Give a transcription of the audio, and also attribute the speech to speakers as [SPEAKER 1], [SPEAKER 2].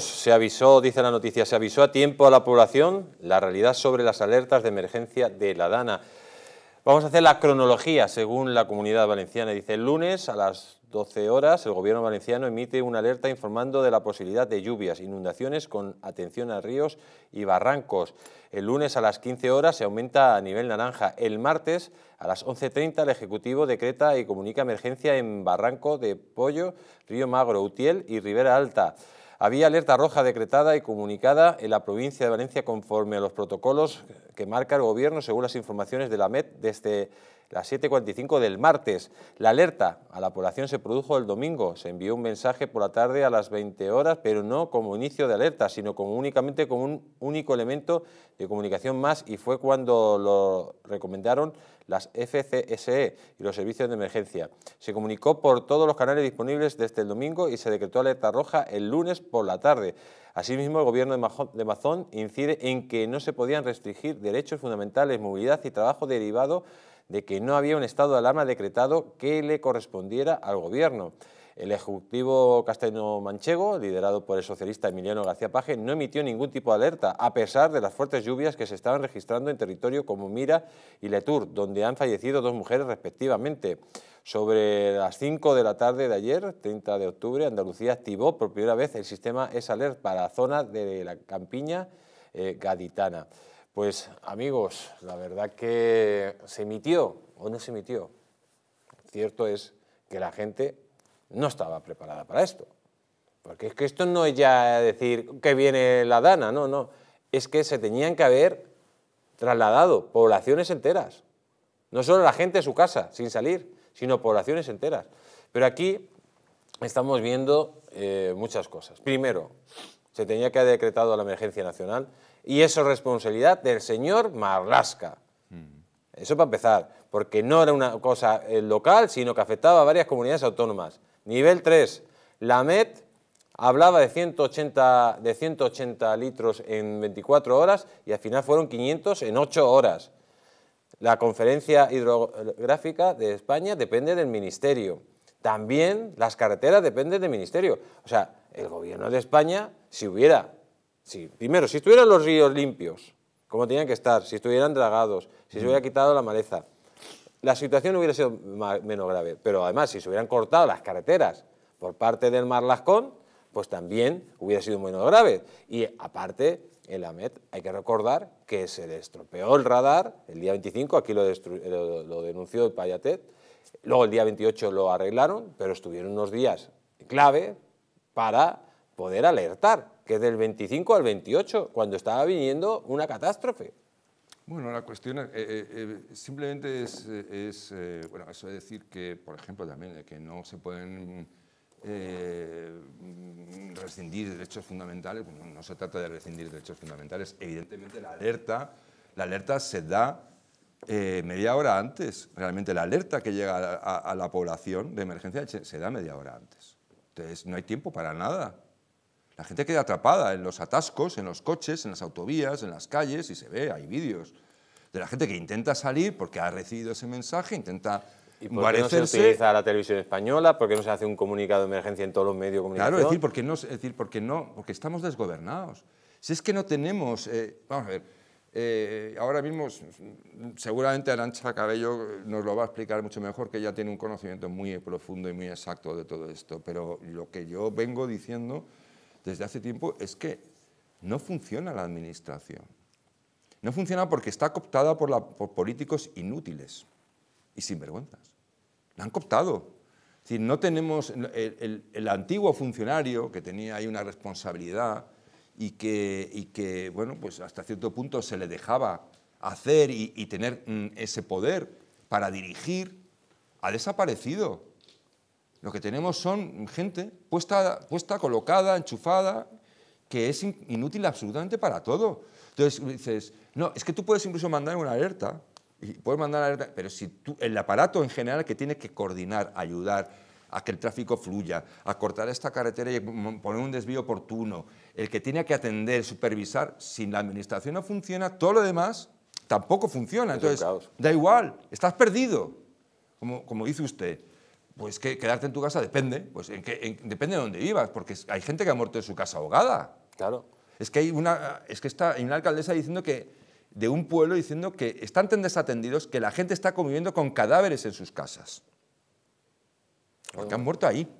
[SPEAKER 1] Se avisó, dice la noticia, se avisó a tiempo a la población la realidad sobre las alertas de emergencia de la Dana. Vamos a hacer la cronología según la comunidad valenciana. Dice, el lunes a las 12 horas el gobierno valenciano emite una alerta informando de la posibilidad de lluvias, inundaciones con atención a ríos y barrancos. El lunes a las 15 horas se aumenta a nivel naranja. El martes a las 11.30 el Ejecutivo decreta y comunica emergencia en Barranco de Pollo, Río Magro, Utiel y Ribera Alta. Había alerta roja decretada y comunicada en la provincia de Valencia conforme a los protocolos que marca el Gobierno según las informaciones de la MED desde este las 7.45 del martes. La alerta a la población se produjo el domingo. Se envió un mensaje por la tarde a las 20 horas, pero no como inicio de alerta, sino como únicamente como un único elemento de comunicación más y fue cuando lo recomendaron las FCSE y los servicios de emergencia. Se comunicó por todos los canales disponibles desde el domingo y se decretó alerta roja el lunes por la tarde. Asimismo, el gobierno de Mazón incide en que no se podían restringir derechos fundamentales, movilidad y trabajo derivado de que no había un estado de alarma decretado que le correspondiera al gobierno. El Ejecutivo Castellano Manchego, liderado por el socialista Emiliano García Paje, no emitió ningún tipo de alerta, a pesar de las fuertes lluvias que se estaban registrando en territorio como Mira y Letur, donde han fallecido dos mujeres respectivamente. Sobre las 5 de la tarde de ayer, 30 de octubre, Andalucía activó por primera vez el sistema e S-Alert para la zona de la campiña eh, gaditana. Pues amigos, la verdad que se emitió o no se emitió. Cierto es que la gente no estaba preparada para esto. Porque es que esto no es ya decir que viene la dana, no, no. Es que se tenían que haber trasladado poblaciones enteras. No solo la gente a su casa, sin salir, sino poblaciones enteras. Pero aquí estamos viendo eh, muchas cosas. Primero, se tenía que haber decretado la emergencia nacional y eso es responsabilidad del señor Marlasca. Mm. Eso para empezar, porque no era una cosa eh, local, sino que afectaba a varias comunidades autónomas. Nivel 3, la MED hablaba de 180, de 180 litros en 24 horas y al final fueron 500 en 8 horas. La conferencia hidrográfica de España depende del Ministerio. También las carreteras dependen del Ministerio. O sea, el gobierno de España, si hubiera Sí, primero, si estuvieran los ríos limpios, como tenían que estar, si estuvieran dragados, si se hubiera mm. quitado la maleza, la situación hubiera sido menos grave. Pero además, si se hubieran cortado las carreteras por parte del Mar Lascón, pues también hubiera sido menos grave. Y aparte, en la e hay que recordar que se le estropeó el radar el día 25, aquí lo, lo denunció el Payatet, luego el día 28 lo arreglaron, pero estuvieron unos días clave para poder alertar, que es del 25 al 28, cuando estaba viniendo una catástrofe.
[SPEAKER 2] Bueno, la cuestión eh, eh, eh, simplemente es, bueno, eso es decir que, por ejemplo, también que no se pueden rescindir derechos fundamentales, no, se trata de rescindir derechos fundamentales, evidentemente la alerta, la alerta se da media hora antes, realmente la alerta que llega a la población de emergencia se da media hora antes. Entonces, no hay tiempo para nada, la gente queda atrapada en los atascos, en los coches, en las autovías, en las calles, y se ve, hay vídeos de la gente que intenta salir porque ha recibido ese mensaje, intenta ¿Y por qué no se utiliza
[SPEAKER 1] la televisión española? ¿Por qué no se hace un comunicado de emergencia en todos los medios de Claro, es decir,
[SPEAKER 2] porque no, decir, porque no, porque estamos desgobernados. Si es que no tenemos, eh, vamos a ver, eh, ahora mismo seguramente Arancha Cabello nos lo va a explicar mucho mejor, que ella tiene un conocimiento muy profundo y muy exacto de todo esto, pero lo que yo vengo diciendo desde hace tiempo es que no funciona la administración. No funciona porque está cooptada por, la, por políticos inútiles y sinvergüenzas. La han cooptado. Es decir, no tenemos el, antiguo funcionario que tenía ahí una responsabilidad y que, bueno, pues hasta cierto punto se le dejaba hacer y, tener mm, ese poder para dirigir, ha desaparecido. Lo que tenemos son gente puesta, puesta colocada, enchufada, que es inútil absolutamente para todo. Entonces dices, no, es que tú puedes incluso mandar una alerta, y puedes mandar alerta, pero si el aparato en general que tiene que coordinar, ayudar a que el tráfico fluya, a cortar esta carretera y poner un desvío oportuno, el que tiene que atender, supervisar, si la administración no funciona, todo lo demás tampoco funciona. Entonces, da igual, estás perdido, como, como dice usted. Pues que quedarte en tu casa depende, pues depende de dónde vivas, porque hay gente que ha muerto en su casa ahogada. Claro. Es que hay una, es que está, hay una alcaldesa diciendo que, de un pueblo diciendo que están tan desatendidos que la gente está conviviendo con cadáveres en sus casas. Porque han muerto ahí.